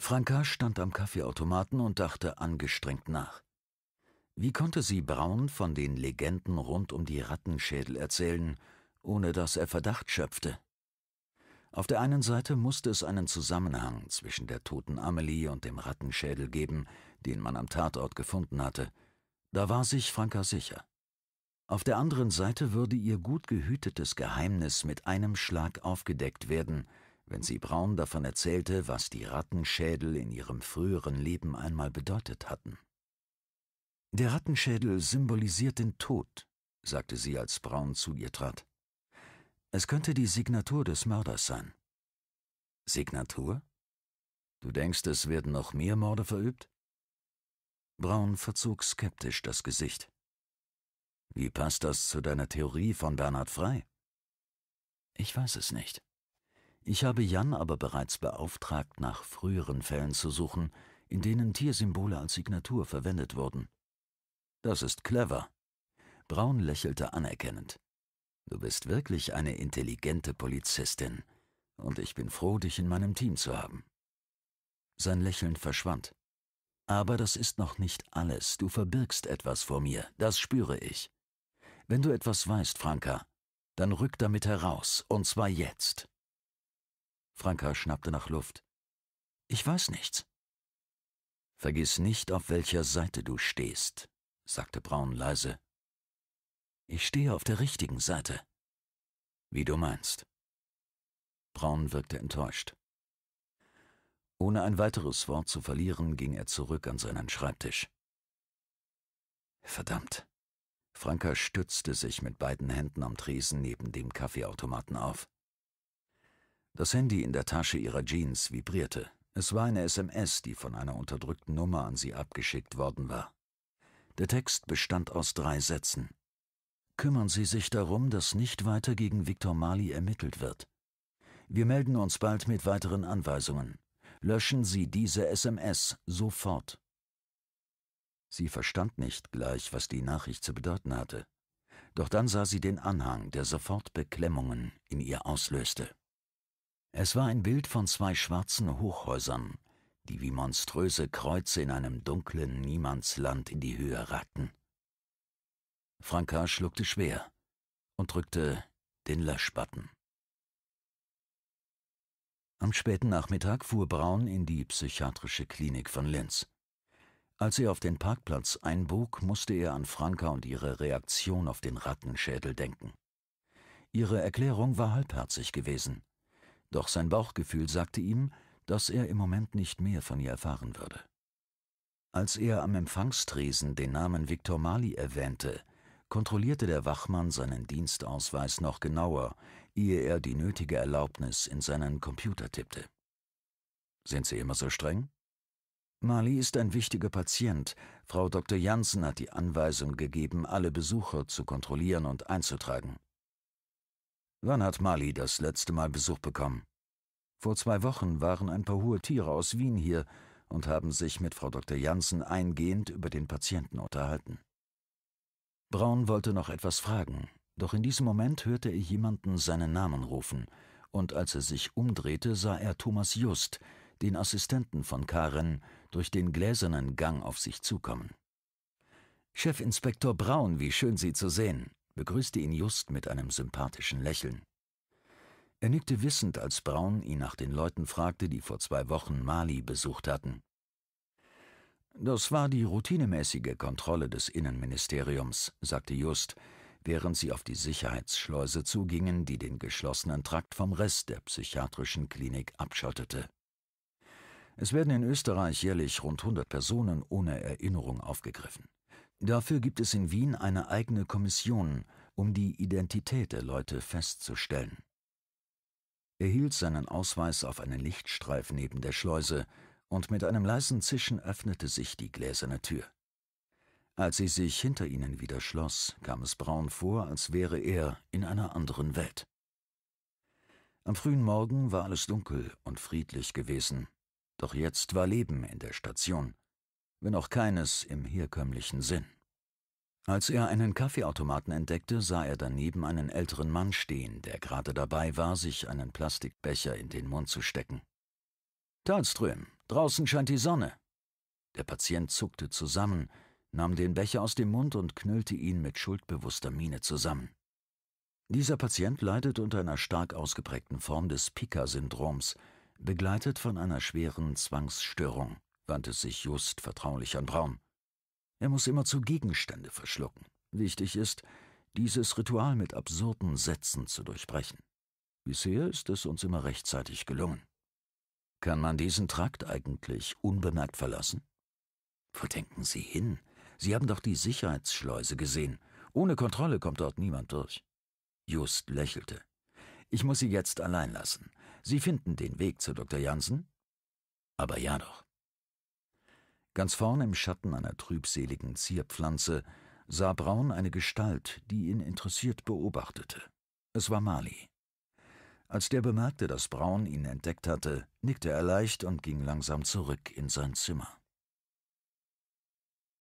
Franka stand am Kaffeeautomaten und dachte angestrengt nach. Wie konnte sie Braun von den Legenden rund um die Rattenschädel erzählen, ohne dass er Verdacht schöpfte? Auf der einen Seite musste es einen Zusammenhang zwischen der toten Amelie und dem Rattenschädel geben, den man am Tatort gefunden hatte. Da war sich Franka sicher. Auf der anderen Seite würde ihr gut gehütetes Geheimnis mit einem Schlag aufgedeckt werden – wenn sie Braun davon erzählte, was die Rattenschädel in ihrem früheren Leben einmal bedeutet hatten. Der Rattenschädel symbolisiert den Tod, sagte sie, als Braun zu ihr trat. Es könnte die Signatur des Mörders sein. Signatur? Du denkst, es werden noch mehr Morde verübt? Braun verzog skeptisch das Gesicht. Wie passt das zu deiner Theorie von Bernhard Frey? Ich weiß es nicht. Ich habe Jan aber bereits beauftragt, nach früheren Fällen zu suchen, in denen Tiersymbole als Signatur verwendet wurden. Das ist clever. Braun lächelte anerkennend. Du bist wirklich eine intelligente Polizistin, und ich bin froh, dich in meinem Team zu haben. Sein Lächeln verschwand. Aber das ist noch nicht alles. Du verbirgst etwas vor mir, das spüre ich. Wenn du etwas weißt, Franka, dann rück damit heraus, und zwar jetzt. Franka schnappte nach Luft. Ich weiß nichts. Vergiss nicht, auf welcher Seite du stehst, sagte Braun leise. Ich stehe auf der richtigen Seite. Wie du meinst. Braun wirkte enttäuscht. Ohne ein weiteres Wort zu verlieren, ging er zurück an seinen Schreibtisch. Verdammt. Franka stützte sich mit beiden Händen am Tresen neben dem Kaffeeautomaten auf. Das Handy in der Tasche ihrer Jeans vibrierte. Es war eine SMS, die von einer unterdrückten Nummer an sie abgeschickt worden war. Der Text bestand aus drei Sätzen. Kümmern Sie sich darum, dass nicht weiter gegen Viktor Mali ermittelt wird. Wir melden uns bald mit weiteren Anweisungen. Löschen Sie diese SMS sofort. Sie verstand nicht gleich, was die Nachricht zu bedeuten hatte. Doch dann sah sie den Anhang, der sofort Beklemmungen in ihr auslöste. Es war ein Bild von zwei schwarzen Hochhäusern, die wie monströse Kreuze in einem dunklen Niemandsland in die Höhe ragten. Franka schluckte schwer und drückte den Löschbutton. Am späten Nachmittag fuhr Braun in die psychiatrische Klinik von Linz. Als er auf den Parkplatz einbog, musste er an Franka und ihre Reaktion auf den Rattenschädel denken. Ihre Erklärung war halbherzig gewesen doch sein Bauchgefühl sagte ihm, dass er im Moment nicht mehr von ihr erfahren würde. Als er am Empfangstresen den Namen Viktor Mali erwähnte, kontrollierte der Wachmann seinen Dienstausweis noch genauer, ehe er die nötige Erlaubnis in seinen Computer tippte. Sind Sie immer so streng? Mali ist ein wichtiger Patient. Frau Dr. Jansen hat die Anweisung gegeben, alle Besucher zu kontrollieren und einzutragen. Wann hat Mali das letzte Mal Besuch bekommen? Vor zwei Wochen waren ein paar hohe Tiere aus Wien hier und haben sich mit Frau Dr. Janssen eingehend über den Patienten unterhalten. Braun wollte noch etwas fragen, doch in diesem Moment hörte er jemanden seinen Namen rufen, und als er sich umdrehte, sah er Thomas Just, den Assistenten von Karen, durch den gläsernen Gang auf sich zukommen. Chefinspektor Braun, wie schön Sie zu sehen begrüßte ihn Just mit einem sympathischen Lächeln. Er nickte wissend, als Braun ihn nach den Leuten fragte, die vor zwei Wochen Mali besucht hatten. Das war die routinemäßige Kontrolle des Innenministeriums, sagte Just, während sie auf die Sicherheitsschleuse zugingen, die den geschlossenen Trakt vom Rest der psychiatrischen Klinik abschottete. Es werden in Österreich jährlich rund 100 Personen ohne Erinnerung aufgegriffen. Dafür gibt es in Wien eine eigene Kommission, um die Identität der Leute festzustellen. Er hielt seinen Ausweis auf einen Lichtstreif neben der Schleuse, und mit einem leisen Zischen öffnete sich die gläserne Tür. Als sie sich hinter ihnen wieder schloss, kam es Braun vor, als wäre er in einer anderen Welt. Am frühen Morgen war alles dunkel und friedlich gewesen, doch jetzt war Leben in der Station wenn auch keines im herkömmlichen Sinn. Als er einen Kaffeeautomaten entdeckte, sah er daneben einen älteren Mann stehen, der gerade dabei war, sich einen Plastikbecher in den Mund zu stecken. Talström, draußen scheint die Sonne. Der Patient zuckte zusammen, nahm den Becher aus dem Mund und knüllte ihn mit schuldbewusster Miene zusammen. Dieser Patient leidet unter einer stark ausgeprägten Form des Pika-Syndroms, begleitet von einer schweren Zwangsstörung wandte sich Just vertraulich an Braun. Er muss immer zu Gegenstände verschlucken. Wichtig ist, dieses Ritual mit absurden Sätzen zu durchbrechen. Bisher ist es uns immer rechtzeitig gelungen. Kann man diesen Trakt eigentlich unbemerkt verlassen? Wo denken Sie hin? Sie haben doch die Sicherheitsschleuse gesehen. Ohne Kontrolle kommt dort niemand durch. Just lächelte. Ich muss Sie jetzt allein lassen. Sie finden den Weg zu Dr. Jansen? Aber ja doch. Ganz vorn im Schatten einer trübseligen Zierpflanze sah Braun eine Gestalt, die ihn interessiert beobachtete. Es war Mali. Als der bemerkte, dass Braun ihn entdeckt hatte, nickte er leicht und ging langsam zurück in sein Zimmer.